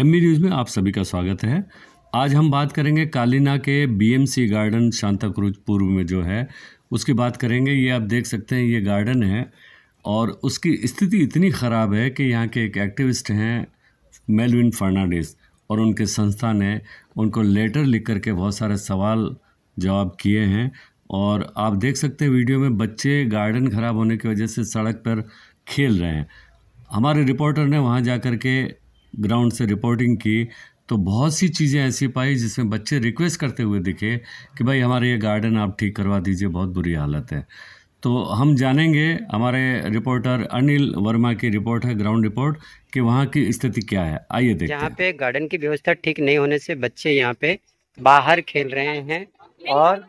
M B news में आप सभी का स्वागत है आज हम बात करेंगे कालीना के बीएमसी गार्डन शांता क्रूज पूर्व में जो है उसकी बात करेंगे ये आप देख सकते हैं ये गार्डन है और उसकी स्थिति इतनी ख़राब है कि यहाँ के एक एक्टिविस्ट हैं मेलविन फर्नांडिस और उनके संस्था ने उनको लेटर लिख करके बहुत सारे सवाल जवाब किए हैं और आप देख सकते हैं वीडियो में बच्चे गार्डन ख़राब होने की वजह से सड़क पर खेल रहे हैं हमारे रिपोर्टर ने वहाँ जा कर के ग्राउंड से रिपोर्टिंग की तो बहुत सी चीज़ें ऐसी पाई जिसमें बच्चे रिक्वेस्ट करते हुए दिखे कि भाई हमारे ये गार्डन आप ठीक करवा दीजिए बहुत बुरी हालत है तो हम जानेंगे हमारे रिपोर्टर अनिल वर्मा की रिपोर्ट है ग्राउंड रिपोर्ट कि वहाँ की स्थिति क्या है आइए देखते यहाँ पे गार्डन की व्यवस्था ठीक नहीं होने से बच्चे यहाँ पे बाहर खेल रहे हैं और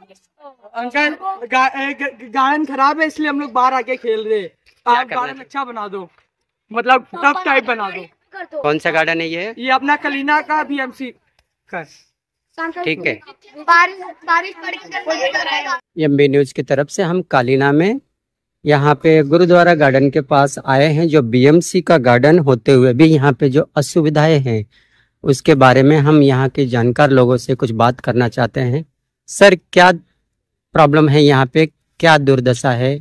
अंकल गार्डन खराब है इसलिए हम लोग बाहर आके खेल रहे हैं आप गार्डन अच्छा बना दो मतलब टफ टाइप बना दो कौन सा गार्डन है ये ये अपना कलीना का बी एम सी ठीक है एम बी न्यूज की तरफ से हम कालीना में यहाँ पे गुरुद्वारा गार्डन के पास आए हैं जो बीएमसी का गार्डन होते हुए भी यहाँ पे जो असुविधाएं हैं उसके बारे में हम यहाँ के जानकार लोगों से कुछ बात करना चाहते हैं सर क्या प्रॉब्लम है यहाँ पे क्या दुर्दशा है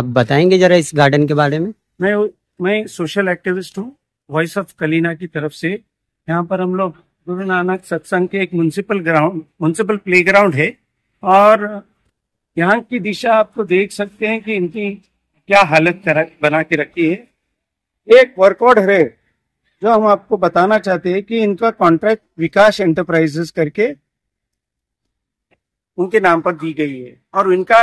आप बताएंगे जरा इस गार्डन के बारे में मैं मैं सोशल एक्टिविस्ट हूँ वॉइस ऑफ कलीना की तरफ से यहाँ पर हम लोग गुरु नानक सत्संग के एक म्यूनसिपल ग्राउंड म्यूनसिपल ग्राउंड है और यहाँ की दिशा आपको देख सकते हैं कि इनकी क्या हालत बना के रखी है एक वर्कआउट है जो हम आपको बताना चाहते हैं कि इनका कॉन्ट्रैक्ट विकास एंटरप्राइजेस करके उनके नाम पर दी गई है और इनका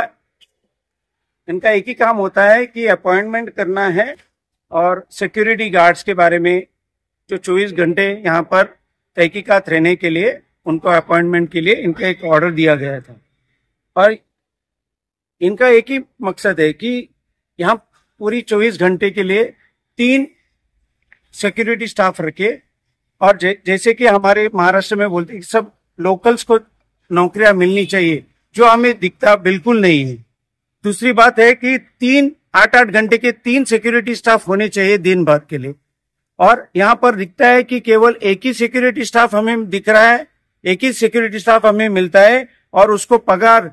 इनका एक ही काम होता है कि अपॉइंटमेंट करना है और सिक्योरिटी गार्ड्स के बारे में जो 24 घंटे यहाँ पर तहकीकात रहने के लिए उनको अपॉइंटमेंट के लिए इनका एक ऑर्डर दिया गया था और इनका एक ही मकसद है कि यहाँ पूरी 24 घंटे के लिए तीन सिक्योरिटी स्टाफ रखे और जै, जैसे कि हमारे महाराष्ट्र में बोलते हैं सब लोकल्स को नौकरियां मिलनी चाहिए जो हमें दिखता बिल्कुल नहीं है दूसरी बात है कि तीन आठ आठ घंटे के तीन सिक्योरिटी स्टाफ होने चाहिए दिन भर के लिए और यहाँ पर दिखता है कि केवल एक ही सिक्योरिटी स्टाफ हमें दिख रहा है एक ही सिक्योरिटी स्टाफ हमें मिलता है और उसको पगार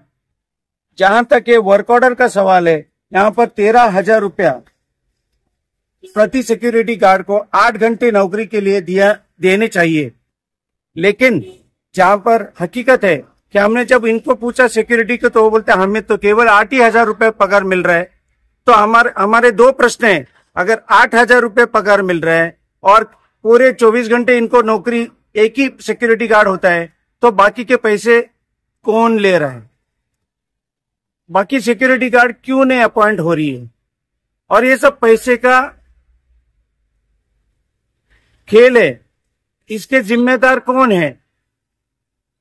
जहां तक ये वर्क ऑर्डर का सवाल है यहाँ पर तेरह हजार रुपया प्रति सिक्योरिटी गार्ड को आठ घंटे नौकरी के लिए दिया देने चाहिए लेकिन जहां पर हकीकत है कि हमने जब इनको पूछा सिक्योरिटी को तो वो बोलते हमें तो केवल आठ ही हजार रुपये पगार मिल रहा है तो हमारे हमारे दो प्रश्न है अगर आठ हजार रुपये पगार मिल रहा है और पूरे चौबीस घंटे इनको नौकरी एक ही सिक्योरिटी गार्ड होता है तो बाकी के पैसे कौन ले रहा है बाकी सिक्योरिटी गार्ड क्यों नहीं अपॉइंट हो रही है और ये सब पैसे का खेल है इसके जिम्मेदार कौन है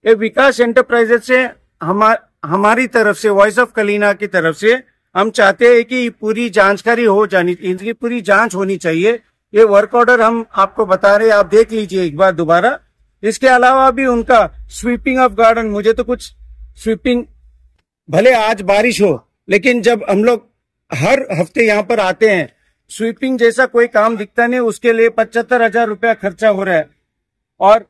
ये विकास एंटरप्राइजेस से हमार, हमारी तरफ से वॉइस ऑफ कलीना की तरफ से हम चाहते हैं कि पूरी जानकारी हो जानी इनकी पूरी जांच होनी चाहिए ये वर्क ऑर्डर हम आपको बता रहे हैं आप देख लीजिए एक बार दोबारा इसके अलावा भी उनका स्वीपिंग ऑफ गार्डन मुझे तो कुछ स्वीपिंग भले आज बारिश हो लेकिन जब हम लोग हर हफ्ते यहाँ पर आते हैं स्वीपिंग जैसा कोई काम दिखता नहीं उसके लिए पचहत्तर हजार रुपया खर्चा हो रहा है और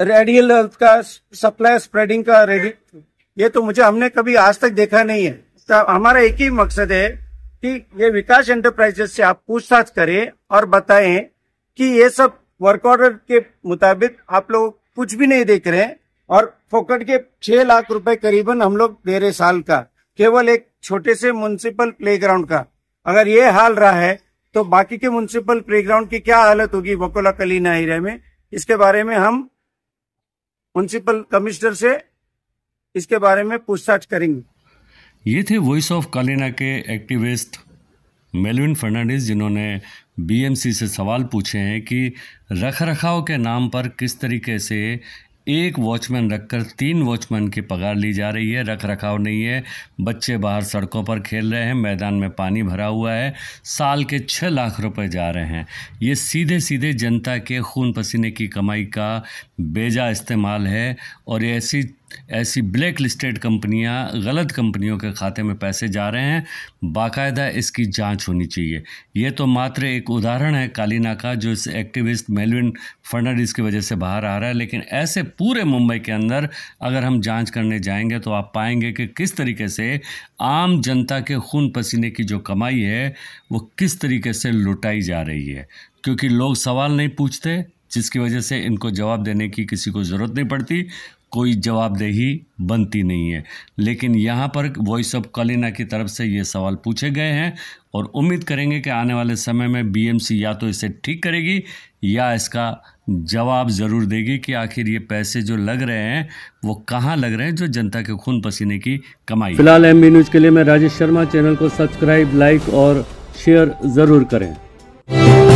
रेडियल का सप्लाई स्प्रेडिंग का रेडियल ये तो मुझे हमने कभी आज तक देखा नहीं है तो हमारा एक ही मकसद है कि ये विकास एंटरप्राइजेस से आप पूछताछ करें और बताएं कि ये सब वर्क ऑर्डर के मुताबिक आप लोग कुछ भी नहीं देख रहे हैं और फोकट के छह लाख रुपए करीबन हम लोग दे रहे साल का केवल एक छोटे से म्यूनसिपल प्लेग्राउंड का अगर ये हाल रहा है तो बाकी के म्यूनसिपल प्लेग्राउंड की क्या हालत होगी वकोला कलीना एरिया में इसके बारे में हम म्यूनसिपल कमिश्नर से इसके बारे में पूछताछ करेंगे ये थे वॉइस ऑफ कालीना के एक्टिविस्ट मेलविन फर्नांडिस जिन्होंने बीएमसी से सवाल पूछे हैं कि रख रखाव के नाम पर किस तरीके से एक वॉचमैन रखकर तीन वॉचमैन की पगार ली जा रही है रख रखाव नहीं है बच्चे बाहर सड़कों पर खेल रहे हैं मैदान में पानी भरा हुआ है साल के छः लाख रुपए जा रहे हैं ये सीधे सीधे जनता के खून पसीने की कमाई का बेजा इस्तेमाल है और ये ऐसी ऐसी ब्लैक लिस्टेड कंपनियां गलत कंपनियों के खाते में पैसे जा रहे हैं बाकायदा इसकी जांच होनी चाहिए ये तो मात्र एक उदाहरण है कालीना का जो इस एक्टिविस्ट मेलविन फर्नाडिस की वजह से बाहर आ रहा है लेकिन ऐसे पूरे मुंबई के अंदर अगर हम जांच करने जाएंगे तो आप पाएंगे कि किस तरीके से आम जनता के खून पसीने की जो कमाई है वो किस तरीके से लुटाई जा रही है क्योंकि लोग सवाल नहीं पूछते जिसकी वजह से इनको जवाब देने की किसी को ज़रूरत नहीं पड़ती कोई जवाबदेही बनती नहीं है लेकिन यहाँ पर वॉइस ऑफ कलिना की तरफ से ये सवाल पूछे गए हैं और उम्मीद करेंगे कि आने वाले समय में बीएमसी या तो इसे ठीक करेगी या इसका जवाब ज़रूर देगी कि आखिर ये पैसे जो लग रहे हैं वो कहाँ लग रहे हैं जो जनता के खून पसीने की कमाई फिलहाल एम न्यूज़ e के लिए मैं राजेश शर्मा चैनल को सब्सक्राइब लाइक और शेयर ज़रूर करें